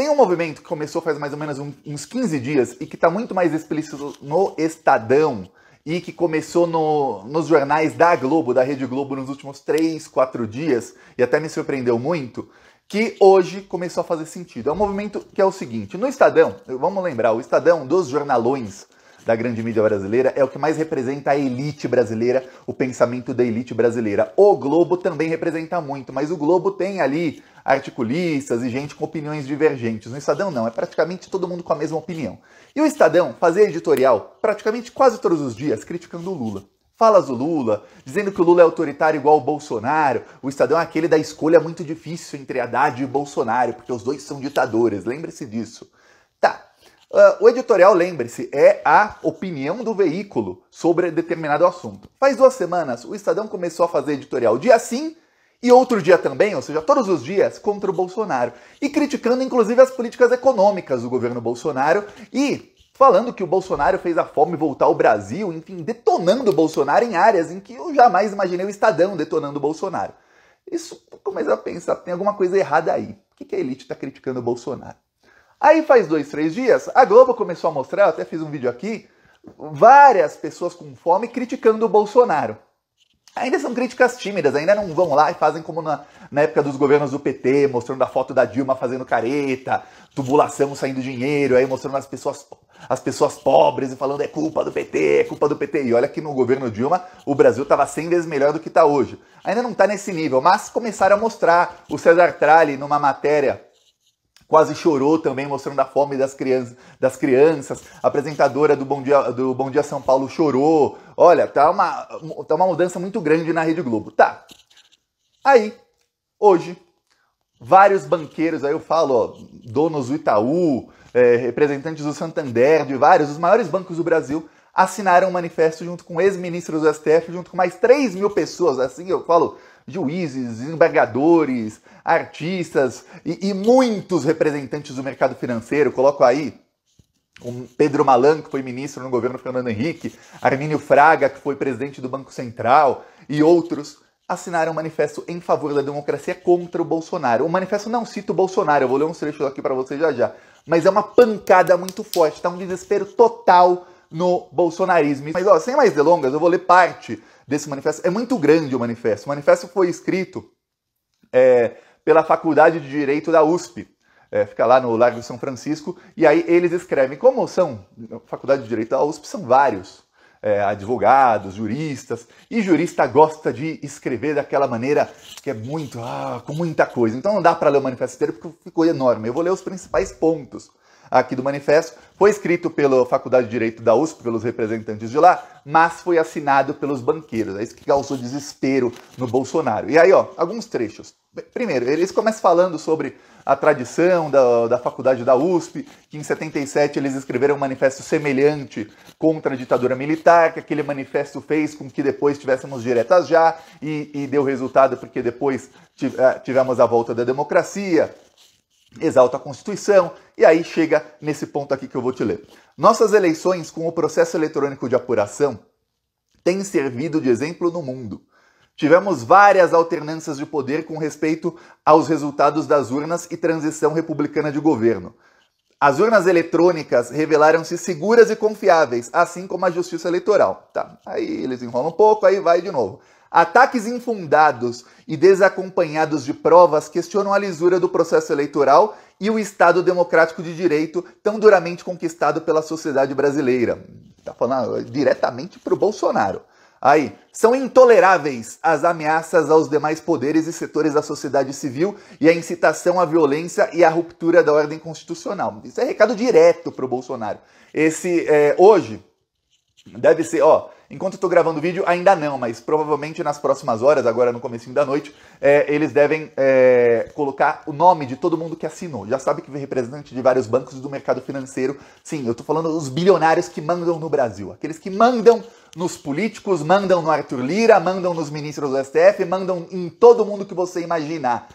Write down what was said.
Tem um movimento que começou faz mais ou menos uns 15 dias e que está muito mais explícito no Estadão e que começou no, nos jornais da Globo, da Rede Globo, nos últimos 3, 4 dias, e até me surpreendeu muito, que hoje começou a fazer sentido. É um movimento que é o seguinte: no Estadão, vamos lembrar, o Estadão dos jornalões da grande mídia brasileira é o que mais representa a elite brasileira, o pensamento da elite brasileira. O Globo também representa muito, mas o Globo tem ali articulistas e gente com opiniões divergentes. No Estadão, não, é praticamente todo mundo com a mesma opinião. E o Estadão fazia editorial praticamente quase todos os dias criticando o Lula. Falas do Lula, dizendo que o Lula é autoritário igual o Bolsonaro. O Estadão é aquele da escolha muito difícil entre Haddad e Bolsonaro, porque os dois são ditadores, lembre-se disso. Tá. Uh, o editorial, lembre-se, é a opinião do veículo sobre determinado assunto. Faz duas semanas, o Estadão começou a fazer editorial dia sim, e outro dia também, ou seja, todos os dias, contra o Bolsonaro. E criticando inclusive as políticas econômicas do governo Bolsonaro e falando que o Bolsonaro fez a fome voltar ao Brasil, enfim, detonando o Bolsonaro em áreas em que eu jamais imaginei o Estadão detonando o Bolsonaro. Isso começa a pensar, tem alguma coisa errada aí. Por que a elite está criticando o Bolsonaro? Aí faz dois, três dias, a Globo começou a mostrar, eu até fiz um vídeo aqui, várias pessoas com fome criticando o Bolsonaro ainda são críticas tímidas, ainda não vão lá e fazem como na, na época dos governos do PT, mostrando a foto da Dilma fazendo careta, tubulação saindo dinheiro, aí mostrando as pessoas, as pessoas pobres e falando é culpa do PT, é culpa do PT. E olha que no governo Dilma o Brasil estava 100 vezes melhor do que está hoje. Ainda não está nesse nível, mas começaram a mostrar. O César Tralli, numa matéria quase chorou também, mostrando a fome das crianças. Das crianças. A apresentadora do Bom, Dia, do Bom Dia São Paulo chorou. Olha, tá uma, tá uma mudança muito grande na Rede Globo. Tá. Aí, hoje, vários banqueiros, aí eu falo, ó, donos do Itaú, é, representantes do Santander, de vários, os maiores bancos do Brasil, assinaram um manifesto junto com ex-ministros do STF, junto com mais 3 mil pessoas. Assim eu falo, juízes, desembargadores, artistas e, e muitos representantes do mercado financeiro. Coloco aí o Pedro Malan, que foi ministro no governo Fernando Henrique, Armínio Fraga, que foi presidente do Banco Central, e outros assinaram um manifesto em favor da democracia contra o Bolsonaro. O manifesto não cita o Bolsonaro, eu vou ler um trecho aqui para vocês já já. Mas é uma pancada muito forte, tá um desespero total no bolsonarismo. Mas ó, sem mais delongas, eu vou ler parte desse manifesto. É muito grande o manifesto. O manifesto foi escrito é, pela Faculdade de Direito da USP. É, fica lá no Largo de São Francisco, e aí eles escrevem. Como são, Faculdade de Direito da USP são vários é, advogados, juristas, e jurista gosta de escrever daquela maneira que é muito, ah, com muita coisa. Então não dá para ler o manifesto inteiro porque ficou enorme. Eu vou ler os principais pontos aqui do manifesto, foi escrito pela Faculdade de Direito da USP, pelos representantes de lá, mas foi assinado pelos banqueiros. É isso que causou desespero no Bolsonaro. E aí, ó, alguns trechos. Primeiro, eles começam falando sobre a tradição da, da faculdade da USP, que em 77 eles escreveram um manifesto semelhante contra a ditadura militar, que aquele manifesto fez com que depois tivéssemos diretas já, e, e deu resultado porque depois é, tivemos a volta da democracia exalta a Constituição, e aí chega nesse ponto aqui que eu vou te ler. Nossas eleições com o processo eletrônico de apuração têm servido de exemplo no mundo. Tivemos várias alternâncias de poder com respeito aos resultados das urnas e transição republicana de governo. As urnas eletrônicas revelaram-se seguras e confiáveis, assim como a justiça eleitoral. Tá, aí eles enrolam um pouco, aí vai de novo. Ataques infundados e desacompanhados de provas questionam a lisura do processo eleitoral e o Estado democrático de direito tão duramente conquistado pela sociedade brasileira. Está falando ah, diretamente para o Bolsonaro. Aí, são intoleráveis as ameaças aos demais poderes e setores da sociedade civil e a incitação à violência e à ruptura da ordem constitucional. Isso é recado direto para o Bolsonaro. Esse, é, hoje, deve ser, ó, Enquanto eu tô gravando o vídeo, ainda não, mas provavelmente nas próximas horas, agora no começo da noite, é, eles devem é, colocar o nome de todo mundo que assinou. Já sabe que vem representante de vários bancos do mercado financeiro. Sim, eu tô falando os bilionários que mandam no Brasil, aqueles que mandam nos políticos, mandam no Arthur Lira, mandam nos ministros do STF, mandam em todo mundo que você imaginar.